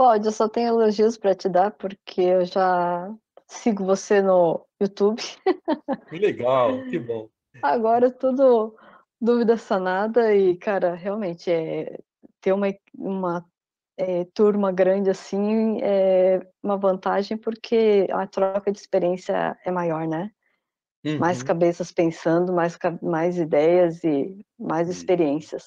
Cláudia, eu só tenho elogios para te dar, porque eu já sigo você no YouTube. Que legal, que bom. Agora tudo dúvida sanada e, cara, realmente é ter uma, uma é, turma grande assim é uma vantagem porque a troca de experiência é maior, né? Uhum. Mais cabeças pensando, mais, mais ideias e mais experiências.